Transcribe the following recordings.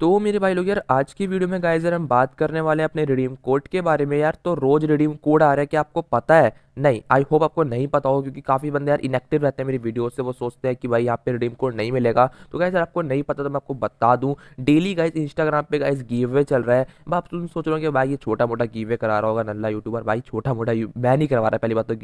तो मेरे भाई लोग यार आज की वीडियो में गाइजर हम बात करने वाले हैं अपने रिडीम कोड के बारे में यार तो रोज रिडीम कोड आ रहा है कि आपको पता है नहीं आई होप आपको नहीं पता हो क्योंकि काफ़ी बंदे यार इनेक्टिव रहते हैं मेरी वीडियो से वो सोचते हैं कि भाई यहाँ पे रिडीम कोड नहीं मिलेगा तो गाइज यार आपको नहीं पता तो मैं आपको बता दूँ डेली गाइज इंस्टाग्राम पे गाइज गिवे चल रहा है आप तुम सोच रहे हो कि भाई ये छोटा मोटा वे करा रहा होगा नल्ला यूट्यूबर भाई छोटा मोटा मैं नहीं करवा रहा पहली बात तो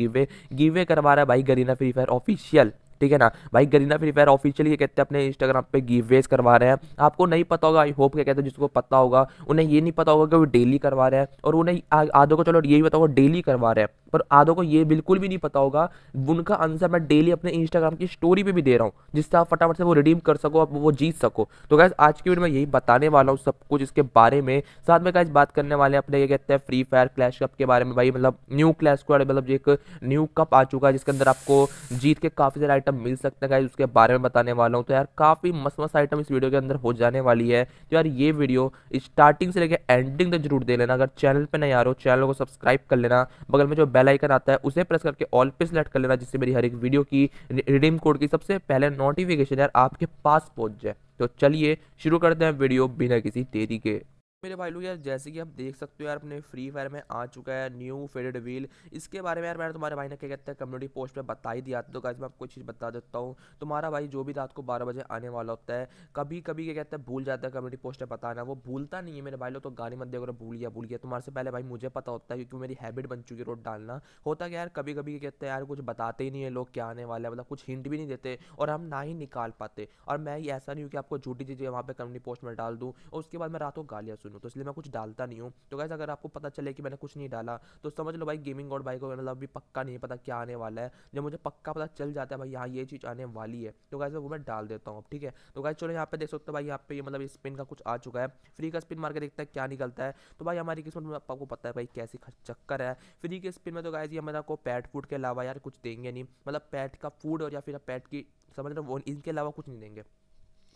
गिव वे करवा रहा है भाई गरीना फ्री फायर ऑफिशियल ठीक है ना भाई गरीना फ्री फायर ऑफिशियली ये कहते हैं अपने इंस्टाग्राम पे वेज करवा रहे हैं आपको नहीं पता होगा आई होप क्या कहते हैं जिसको पता होगा उन्हें ये नहीं पता होगा कि वो डेली करवा रहे हैं और उन्हें आधों को चलो यही पता होगा डेली करवा रहे हैं पर आधों को ये बिल्कुल भी नहीं पता होगा उनका आंसर मैं डेली अपने इंस्टाग्राम की स्टोरी पे भी दे रहा हूँ जिससे आप फटाफट से वो रिडीम कर सको आप वो जीत सको तो गैस आज की वीडियो में यही बताने वाला हूँ सब कुछ इसके बारे में साथ में गैस बात करने वाले अपने ये कहते हैं फ्री फायर क्लैश कप के बारे में भाई मतलब न्यू क्लैश स्क्वाड मतलब एक न्यू कप आ चुका है जिसके अंदर आपको जीत के काफ़ी सारे आइटम मिल सकते हैं गैस उसके बारे में बताने वाला हूँ तो यार काफ़ी मस्त मस्त आइटम इस वीडियो के अंदर हो जाने वाली है तो यार ये वीडियो स्टार्टिंग से लेकर एंडिंग तक जरूर दे लेना अगर चैनल पर नहीं आ रहा हो चैनल को सब्सक्राइब कर लेना बगल में जो बेल बेल आइकन आता है उसे प्रेस करके ऑल पे सेलेक्ट कर लेना जिससे मेरी हर एक वीडियो की रिडीम कोड की सबसे पहले नोटिफिकेशन यार आपके पास पहुंच जाए तो चलिए शुरू करते हैं वीडियो बिना किसी देरी के मेरे भाई लोग यार जैसे कि आप देख सकते हो यार अपने फ्री फायर में आ चुका है न्यू फेडेड व्हील इसके बारे में यार मैंने तुम्हारे भाई ने क्या कहते हैं कम्युनिटी पोस्ट में बता ही दिया तो गाइस मैं आपको चीज़ बता देता हूँ तुम्हारा भाई जो भी रात को बारह बजे आने वाला होता है कभी कभी क्या कहते हैं भूल जाता है कम्युनिटी पोस्ट में बताना वो भूलता नहीं है मेरे भाई लोग तो गाली मत देखो भूल गया भूल गया तुम्हारे से पहले भाई मुझे पता होता है क्योंकि मेरी हैबिट बन चुकी है रोड डालना होता क्या यार कभी कभी क्या कहते हैं यार कुछ बताते ही नहीं है लोग क्या आने वाला है मतलब कुछ हिंट भी नहीं देते और हम ना ही निकाल पाते और मैं ऐसा नहीं हूँ कि आपको झूठी चीज़ें वहाँ पर कम्युनिटी पोस्ट में डाल दूँ और उसके बाद मैं रात को गालियाँ सुनूँ हूँ तो इसलिए मैं कुछ डालता नहीं हूँ तो कैसे अगर आपको पता चले कि मैंने कुछ नहीं डाला तो समझ लो भाई गेमिंग और भाई को मतलब अभी पक्का नहीं पता क्या आने वाला है जब मुझे पक्का पता चल जाता है भाई यहाँ ये चीज़ आने वाली है तो कैसे वो मैं डाल देता हूँ ठीक है तो कैसे चलो यहाँ पे देख सकते हो भाई यहाँ पे मतलब स्पिन का कुछ आ चुका है फ्री का स्पिन मार के देखता है क्या निकलता है तो भाई हमारी किस्मत आपको पता है भाई कैसी चक्कर है फ्री के स्पिन में तो गैस ये आपको को पैट फूड के अलावा यार कुछ देंगे नहीं मतलब पैट का फूड और या फिर पैट की समझ रहे वो इनके अलावा कुछ नहीं देंगे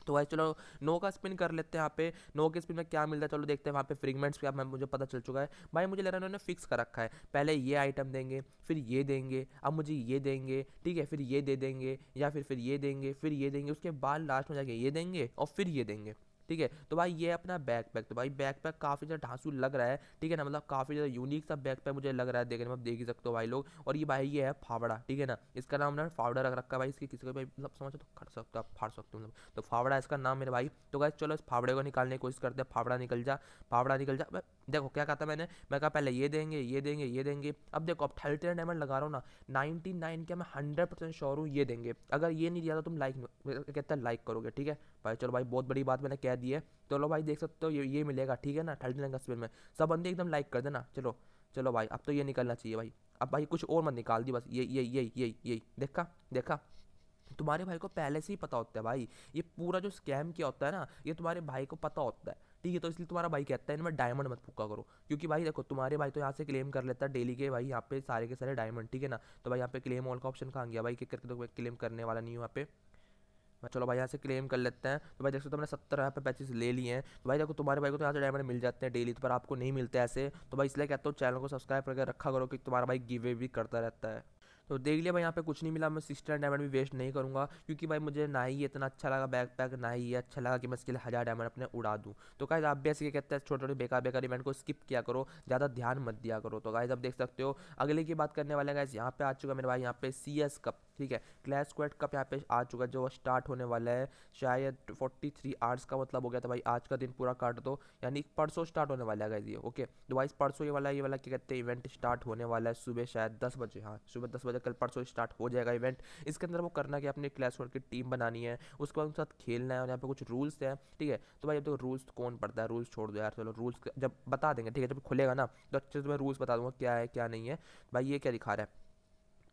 तो भाई चलो नो का स्पिन कर लेते हैं यहाँ पे नो के स्पिन में क्या मिलता है चलो देखते हैं वहाँ पे फ्रीगमेंट्स क्या मुझे पता चल चुका है भाई मुझे लग रहा है उन्होंने फिक्स कर रखा है पहले ये आइटम देंगे फिर ये देंगे अब मुझे ये देंगे ठीक है फिर ये दे देंगे या फिर फिर ये देंगे फिर ये देंगे उसके बाद लास्ट में जाके ये देंगे और फिर ये देंगे ठीक है तो भाई ये अपना बैकपैक तो भाई बैकपैक काफ़ी ज़्यादा ढांसू लग रहा है ठीक है ना मतलब काफ़ी ज़्यादा यूनिक सा बैकपैक मुझे लग रहा है देखने में आप देख ही सकते हो भाई लोग और ये भाई ये है फावड़ा ठीक है ना इसका नाम फावड़ा रख रखा है भाई इसके किसी को भाई मतलब समझो तो खड़ सकते फाड़ सकते हो मतलब तो फावड़ा इसका नाम मेरे भाई तो भाई चलो इस फावड़े को निकालने की कोशिश करते हैं फावड़ा निकल जा फावड़ा निकल जा देखो क्या कहा था मैंने मैं कहा पहले ये देंगे ये देंगे ये देंगे अब देखो अब थर्टी डायमंड लगा रहा हूँ ना नाइनटी नाइन के मैं हंड्रेड परसेंट श्योर हूँ ये देंगे अगर ये नहीं दिया तो तुम लाइक कहते हैं लाइक करोगे ठीक है भाई चलो भाई बहुत बड़ी बात मैंने कह दी है चलो भाई देख सकते हो ये ये मिलेगा ठीक है ना थर्टी नाइन का में सब बंदे एकदम लाइक कर देना चलो चलो भाई अब तो ये निकलना चाहिए भाई अब भाई कुछ और मत निकाल दी बस ये ये ये ये ये देखा देखा तुम्हारे भाई को पहले से ही पता होता है भाई ये पूरा जो स्कैम किया होता है ना ये तुम्हारे भाई को पता होता है ठीक है तो इसलिए तुम्हारा भाई कहता है इनमें डायमंड मत फूका करो क्योंकि भाई देखो तुम्हारे भाई तो यहाँ से क्लेम कर लेता है डेली के भाई यहाँ पे सारे के सारे डायमंड ठीक है ना तो भाई यहाँ पे क्लेम ऑल का ऑप्शन कहाँ गया भाई क्या करके तो क्लेम करने वाला नहीं है यहाँ पे मैं चलो भाई यहाँ से क्लेम कर लेते हैं तो भाई देख सकते हो हमने सत्तर यहाँ पे पैचेस ले लिए हैं तो भाई देखो तुम्हारे भाई को तो यहाँ से डायमंड मिल जाते हैं डेली तो पर आपको नहीं मिलते ऐसे तो भाई इसलिए कहता हूँ चैनल को सब्सक्राइब करके रखा करो कि तुम्हारा भाई गिवे भी करता रहता है तो देख लिया भाई यहाँ पे कुछ नहीं मिला मैं सिक्सटी डायमंड भी वेस्ट नहीं करूँगा क्योंकि भाई मुझे ना ही इतना अच्छा लगा बैक पैक ना ही अच्छा लगा कि मैं इसके लिए हज़ार डायमंड अपने उड़ा दूँ तो गाइज आप भी ऐसे क्या कहते हैं छोटे छोटे बेकार बेकार इवेंट को स्किप किया करो ज़्यादा ध्यान मत दिया करो तो गाइज आप देख सकते हो अगले की बात करने वाले गाइज यहाँ पे आ चुका मेरे भाई यहाँ पे सी एस कप ठीक है क्लैश स्क्वाड कप यहाँ पे आ चुका है जो स्टार्ट होने वाला है शायद 43 थ्री आवर्स का मतलब हो गया था भाई आज का दिन पूरा काट दो यानी परसों स्टार्ट होने वाला है ये ओके तो वाइस परसों ये वाला ये वाला क्या कहते हैं इवेंट स्टार्ट होने वाला है सुबह शायद दस बजे हाँ सुबह दस बजे कल परसों स्टार्ट हो जाएगा इवेंट इसके अंदर वो करना कि अपने क्लैश वर्ड की टीम बनानी है उसके बाद उनके साथ खेलना है और यहाँ पे कुछ रूल्स हैं ठीक है तो भाई अब तो रूल्स कौन पड़ता है रूल्स छोड़ दो यार चलो रूल्स जब बता देंगे ठीक है जब खुलेगा ना तो अच्छे से मैं रूल्स बता दूंगा क्या है क्या नहीं है भाई ये क्या दिखा रहा है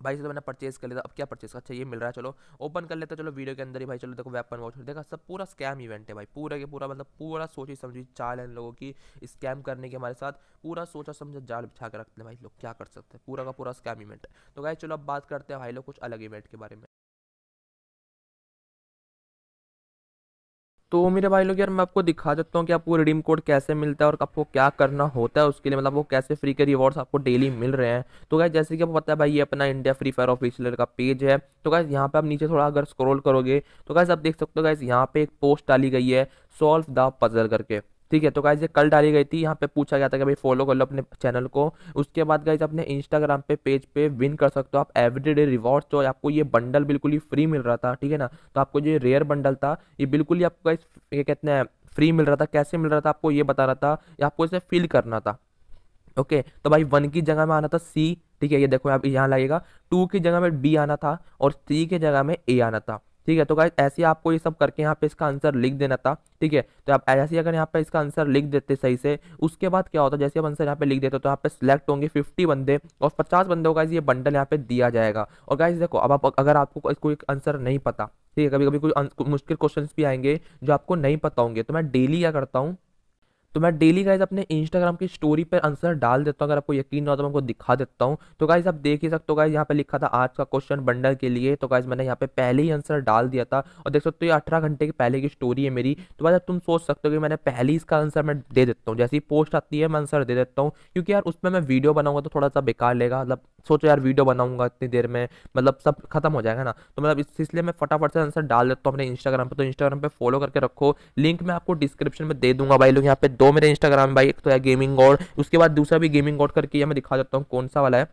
भाई से तो मैंने परचेज कर लिया अब क्या परचेज अच्छा ये मिल रहा है चलो ओपन कर लेते चलो वीडियो के अंदर ही भाई चलो देखो वेपन वॉचर देखा सब पूरा स्कैम इवेंट है भाई पूरा के पूरा मतलब पूरा सोची समझी चाल है लोगों की स्कैम करने के हमारे साथ पूरा सोचा समझा जाल बिछा कर रखते हैं भाई लोग क्या कर सकते हैं पूरा का पूरा स्कैम इवेंट है तो भाई चलो अब बात करते हैं भाई लोग कुछ अलग इवेंट के बारे में तो मेरे भाई लोग यार मैं आपको दिखा देता हूँ कि आपको रिडीम कोड कैसे मिलता है और आपको क्या करना होता है उसके लिए मतलब वो कैसे फ्री के रिवॉर्ड्स आपको डेली मिल रहे हैं तो क्या जैसे कि आपको पता है भाई ये अपना इंडिया फ्री फायर ऑफिशियल का पेज है तो क्या यहाँ पे आप नीचे थोड़ा अगर स्क्रॉल करोगे तो क्या आप देख सकते हो गैस यहाँ पे एक पोस्ट डाली गई है सॉल्व द पजल करके ठीक है तो गाइज ये कल डाली गई थी यहाँ पे पूछा गया था कि भाई फॉलो कर लो अपने चैनल को उसके बाद गाइज अपने इंस्टाग्राम पे पेज पे विन कर सकते हो आप एवरीडे रिवॉर्ड्स और आपको ये बंडल बिल्कुल ही फ्री मिल रहा था ठीक है ना तो आपको जो रेयर बंडल था ये बिल्कुल ही आपको गाइज ये कहते हैं फ्री मिल रहा था कैसे मिल रहा था आपको ये बता रहा था या आपको इसे फिल करना था ओके okay, तो भाई वन की जगह में आना था सी ठीक है ये देखो आप यहाँ लगेगा टू की जगह में बी आना था और सी की जगह में ए आना था ठीक है तो गाइज ऐसे आपको ये सब करके यहाँ पे इसका आंसर लिख देना था ठीक है तो आप ऐसे अगर यहाँ पे इसका आंसर लिख देते सही से उसके बाद क्या होता है जैसे आप आंसर यहाँ पे लिख देते हो तो यहाँ पे सिलेक्ट होंगे 50 बंदे और 50 बंदों का ये बंडल यहाँ पे दिया जाएगा और गाइज देखो अब आप अगर आपको कोई आंसर नहीं पता ठीक है कभी कभी कोई मुश्किल क्वेश्चन भी आएंगे जो आपको नहीं पता होंगे तो मैं डेली क्या करता हूँ तो मैं डेली गाइज अपने इंस्टाग्राम की स्टोरी पर आंसर डाल देता हूँ अगर आपको यकीन ना हो तो मैं आपको दिखा देता हूँ तो गाइज आप देख ही सकते हो गाइज यहाँ पे लिखा था आज का क्वेश्चन बंडल के लिए तो गाइज मैंने यहाँ पे पहले ही आंसर डाल दिया था और देख सकते हो ये अठारह घंटे के पहले की स्टोरी है मेरी तो गाइज तुम सोच सकते हो कि मैंने पहले ही इसका आंसर मैं दे देता हूँ जैसी पोस्ट आती है मैं आंसर दे देता हूँ क्योंकि यार उसमें मैं वीडियो बनाऊंगा तो थोड़ा सा बेकार लेगा मतलब सोचो यार वीडियो बनाऊंगा इतनी देर में मतलब सब खत्म हो जाएगा ना तो मतलब इस, इसलिए मैं फटाफट से आंसर डाल देता हूँ अपने इंस्टाग्राम पर तो इंस्टाग्राम पर फॉलो करके रखो लिंक मैं आपको डिस्क्रिप्शन में दे दूंगा भाई लोग यहाँ पे दो मेरे इंस्टाग्राम भाई एक तो है गेमिंग गॉड उसके बाद दूसरा भी गेमिंग गॉड करके मैं दिखा देता हूँ कौन सा वाला है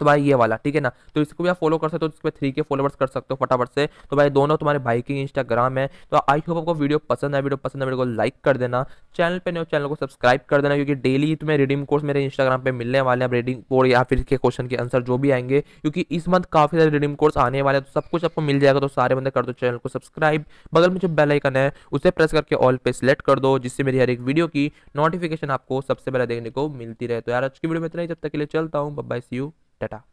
तो भाई ये वाला ठीक है ना तो इसको भी आप फॉलो कर सकते हो जिसके थ्री के फॉलोवर्स कर सकते हो फटाफट से तो भाई दोनों तुम्हारे भाई की इंस्टाग्राम है तो आई होप आपको वीडियो पसंद है वीडियो पसंद है वीडियो को लाइक कर देना चैनल पर नहीं चैनल को सब्सक्राइब कर देना क्योंकि डेली तुम्हें रीडिंग कोर्स मेरे इंस्टाग्राम पर मिलने वाले हैं रीडिंग कोर्स या फिर के क्वेश्चन के आंसर जो भी आएंगे क्योंकि इस मंथ काफी सारे रीडिंग कोर्स आने वाले हैं तो सब कुछ आपको मिल जाएगा तो सारे बंदे कर दो चैनल को सब्सक्राइब बगल में जो बेलाइकन है उसे प्रेस करके ऑल पे सिलेक्ट कर दो जिससे मेरी हर एक वीडियो की नोटिफिकेशन आपको सबसे पहले देखने को मिलती रहे तो यार आज की वीडियो में इतना ही जब तक के लिए चलता हूँ बब्बाई सी यू Tata.